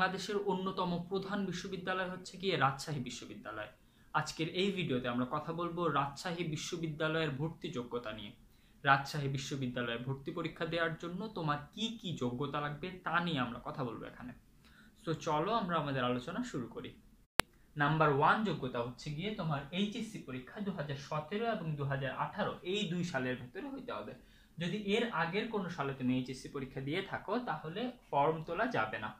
বাংলাদেশের অন্যতম প্রধান বিশ্ববিদ্যালয় হচ্ছে কি রাজশাহী বিশ্ববিদ্যালয় আজকের এই ভিডিওতে আমরা কথা বলবো রাজশাহী বিশ্ববিদ্যালয়ের ভর্তি যোগ্যতা নিয়ে রাজশাহী বিশ্ববিদ্যালয়ে ভর্তি পরীক্ষা দেওয়ার জন্য তোমার কি কি যোগ্যতা লাগবে তা নিয়ে আমরা কথা বলবো এখানে তো চলো আমরা আমাদের আলোচনা শুরু করি নাম্বার ওয়ান যোগ্যতা হচ্ছে গিয়ে তোমার এইচএসসি পরীক্ষা দু হাজার সতেরো এবং দু হাজার আঠারো এই দুই সালের ভেতরে হইতে হবে যদি এর আগের কোনো সালে তুমি এইচএসসি পরীক্ষা দিয়ে থাকো তাহলে ফর্ম তোলা যাবে না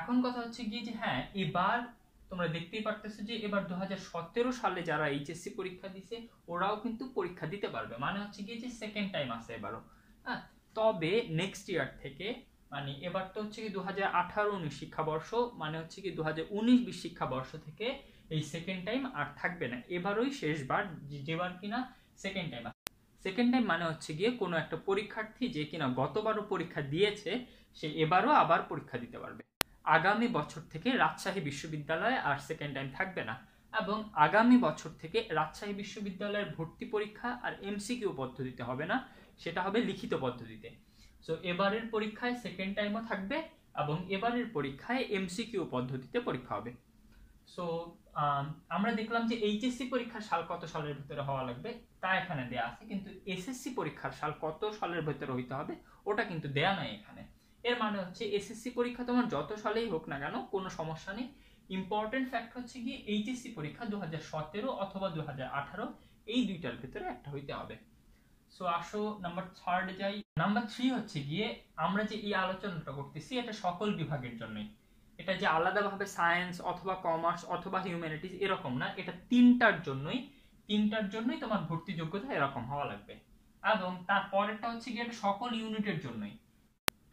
এখন কথা হচ্ছে গিয়ে যে হ্যাঁ এবার তোমরা দেখতেই পারতেছো যে এবার দু সালে যারা এইচএসসি পরীক্ষা দিছে ওরাও কিন্তু পরীক্ষা দিতে পারবে মানে হচ্ছে গিয়ে যে সেকেন্ড টাইম আছে এবারও হ্যাঁ তবে নেক্সট ইয়ার থেকে মানে এবার তো হচ্ছে কি দু হাজার আঠারো উনিশ শিক্ষাবর্ষ মানে হচ্ছে কি দু হাজার উনিশ বিশ শিক্ষাবর্ষ থেকে এই সেকেন্ড টাইম আর থাকবে না এবারই শেষবার যেবার কিনা সেকেন্ড টাইম সেকেন্ড টাইম মানে হচ্ছে গিয়ে কোনো একটা পরীক্ষার্থী যে কিনা গতবারও পরীক্ষা দিয়েছে সে এবারও আবার পরীক্ষা দিতে পারবে আগামী বছর থেকে রাজশাহী বিশ্ববিদ্যালয়ে আর সেকেন্ড টাইম থাকবে না এবং আগামী বছর থেকে রাজশাহী বিশ্ববিদ্যালয়ের ভর্তি পরীক্ষা আর এমসিকিউ পদ্ধতিতে হবে না সেটা হবে লিখিত পদ্ধতিতে সো এবারের পরীক্ষায় সেকেন্ড টাইমও থাকবে এবং এবারের পরীক্ষায় এমসিকিউ পদ্ধতিতে পরীক্ষা হবে সো আমরা দেখলাম যে এইচএসসি পরীক্ষার সাল কত সালের ভিতরে হওয়া লাগবে তা এখানে দেয়া আছে কিন্তু এসএসসি পরীক্ষার সাল কত সালের ভিতরে হইতে হবে ওটা কিন্তু দেয়া নাই এখানে এর মানে হচ্ছে এসএসসি পরীক্ষা তোমার যত সালেই হোক না কেন কোনো সমস্যা নেই ইম্পর্টেন্ট ফ্যাক্ট হচ্ছে গিয়ে এইচএসসি পরীক্ষা দু সতেরো অথবা দু এই দুইটার ভিতরে একটা হইতে হবে সো আসো নাম্বার থার্ড যাই নাম্বার থ্রি হচ্ছে গিয়ে আমরা যে এই আলোচনাটা করতেছি এটা সকল বিভাগের জন্যই এটা যে আলাদাভাবে সায়েন্স অথবা কমার্স অথবা হিউম্যানিটিস এরকম না এটা তিনটার জন্যই তিনটার জন্যই তোমার ভর্তি যোগ্যতা এরকম হওয়া লাগবে এবং তারপরেরটা হচ্ছে গিয়ে সকল ইউনিটের জন্যই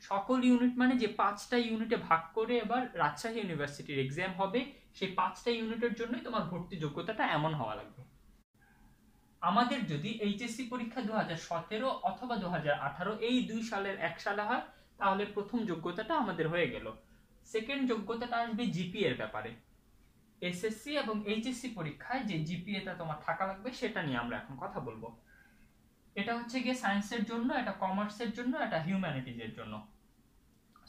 সকল ইউনিট মানে যে পাঁচটা ইউনিটে ভাগ করে এবার রাজশাহী ইউনিভার্সিটির এক্সাম হবে সেই পাঁচটা ইউনিটের জন্যই তোমার ভর্তি যোগ্যতাটা এমন হওয়া লাগবে আমাদের যদি এইচএসসি পরীক্ষা দু হাজার সতেরো অথবা দু হাজার আঠারো এই দুই সালের এক সালে হয় তাহলে প্রথম যোগ্যতাটা আমাদের হয়ে গেল সেকেন্ড যোগ্যতাটা আসবে জিপি এর ব্যাপারে এসএসসি এবং এইচএসসি পরীক্ষায় যে জিপিএটা তোমার থাকা লাগবে সেটা নিয়ে আমরা এখন কথা বলবো এটা হচ্ছে গিয়ে সায়েন্সের জন্য এটা কমার্সের জন্য এটা হিউম্যানিটিজের জন্য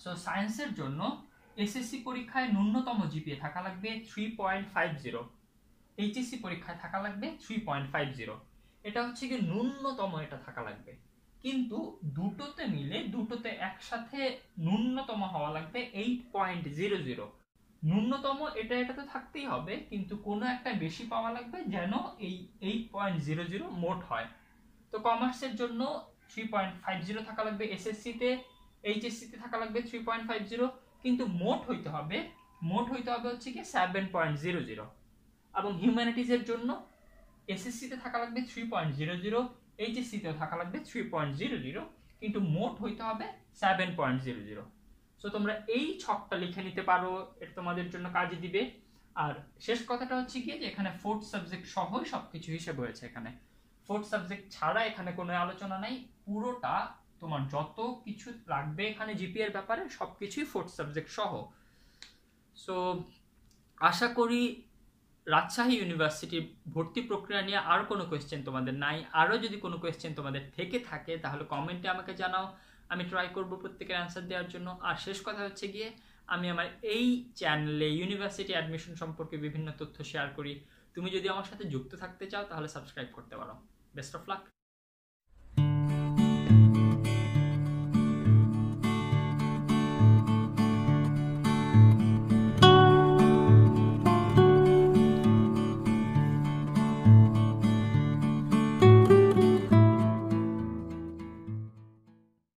সো সায়েন্সের জন্য এসএসসি পরীক্ষায় ন্যূনতম জিপিএ থাকা লাগবে three point five zero HSC পরীক্ষায় থাকা লাগবে থ্রি পয়েন্ট ফাইভ জিরো এটা হচ্ছে কি ন্যূনতম এটা থাকা লাগবে কিন্তু দুটোতে মিলে দুটোতে একসাথে ন্যূনতম হওয়া লাগবে এইট পয়েন্ট জিরো জিরো ন্যূনতম এটা এটা তো থাকতেই হবে কিন্তু কোনো একটা বেশি পাওয়া লাগবে যেন এই এইট পয়েন্ট জিরো জিরো মোট হয় তো কমার্সের জন্য থ্রি পয়েন্ট ফাইভ জিরো থাকা লাগবে এসএসসিতে এইচএসসিতে থাকা লাগবে থ্রি পয়েন্ট ফাইভ জিরো কিন্তু মোট হইতে হবে মোট হইতে হবে হচ্ছে কি সেভেন পয়েন্ট জিরো জিরো এবং হিউম্যানিটিজের জন্য এসএসসিতে থাকা লাগবে থ্রি পয়েন্ট জিরো জিরো এইচএসসিতে থাকা লাগবে থ্রি পয়েন্ট জিরো জিরো কিন্তু মোট হইতে হবে seven point zero zero so তোমরা এই ছকটা লিখে নিতে পারো এটা তোমাদের জন্য কাজে দিবে আর শেষ কথাটা হচ্ছে কি যে এখানে ফোর্থ সাবজেক্ট সহই সব কিছু হিসেবে হয়েছে এখানে ফোর্থ সাবজেক্ট ছাড়া এখানে কোনো আলোচনা নাই পুরোটা তোমার যত কিছু লাগবে এখানে জিপিএর ব্যাপারে সব কিছুই ফোর্থ সাবজেক্ট সহ সো আশা করি রাজশাহী ইউনিভার্সিটির ভর্তি প্রক্রিয়া নিয়ে আর কোনো কোয়েশ্চেন তোমাদের নাই আরও যদি কোনো কোয়েশ্চেন তোমাদের থেকে থাকে তাহলে কমেন্টে আমাকে জানাও আমি ট্রাই করব প্রত্যেকের অ্যান্সার দেওয়ার জন্য আর শেষ কথা হচ্ছে গিয়ে আমি আমার এই চ্যানেলে ইউনিভার্সিটি অ্যাডমিশন সম্পর্কে বিভিন্ন তথ্য শেয়ার করি তুমি যদি আমার সাথে যুক্ত থাকতে চাও তাহলে সাবস্ক্রাইব করতে পারো বেস্ট অফ লাক